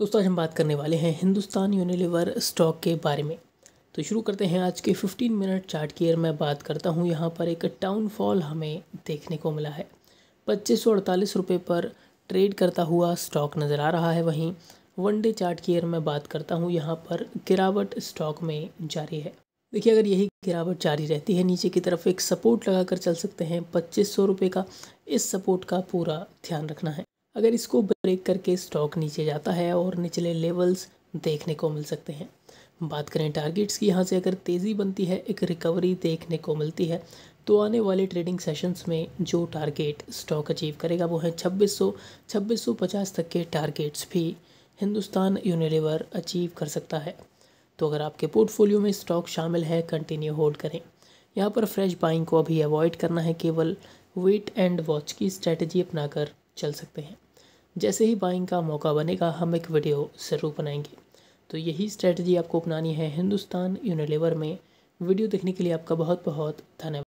दोस्तों आज हम बात करने वाले हैं हिंदुस्तान यूनिलीवर स्टॉक के बारे में तो शुरू करते हैं आज के 15 मिनट चार्ट की मैं बात करता हूँ यहाँ पर एक टाउनफॉल हमें देखने को मिला है पच्चीस सौ अड़तालीस रुपये पर ट्रेड करता हुआ स्टॉक नज़र आ रहा है वहीं वन डे चार्ट की मैं बात करता हूँ यहाँ पर गिरावट स्टॉक में जारी है देखिए अगर यही गिरावट जारी रहती है नीचे की तरफ एक सपोर्ट लगाकर चल सकते हैं पच्चीस सौ रुपये का इस सपोर्ट का पूरा ध्यान रखना है अगर इसको ब्रेक करके स्टॉक नीचे जाता है और निचले लेवल्स देखने को मिल सकते हैं बात करें टारगेट्स की यहाँ से अगर तेज़ी बनती है एक रिकवरी देखने को मिलती है तो आने वाले ट्रेडिंग सेशंस में जो टारगेट स्टॉक अचीव करेगा वो है 2600 2650 तक के टारगेट्स भी हिंदुस्तान यूनिलीवर अचीव कर सकता है तो अगर आपके पोर्टफोलियो में स्टॉक शामिल है कंटिन्यू होल्ड करें यहाँ पर फ्रेश बाइंग को अभी अवॉइड करना है केवल वेट एंड वॉच की स्ट्रैटेजी अपनाकर चल सकते हैं जैसे ही बाइंग का मौका बनेगा हम एक वीडियो ज़रूर बनाएंगे तो यही स्ट्रेटजी आपको अपनानी है हिंदुस्तान यूनिलेवर में वीडियो देखने के लिए आपका बहुत बहुत धन्यवाद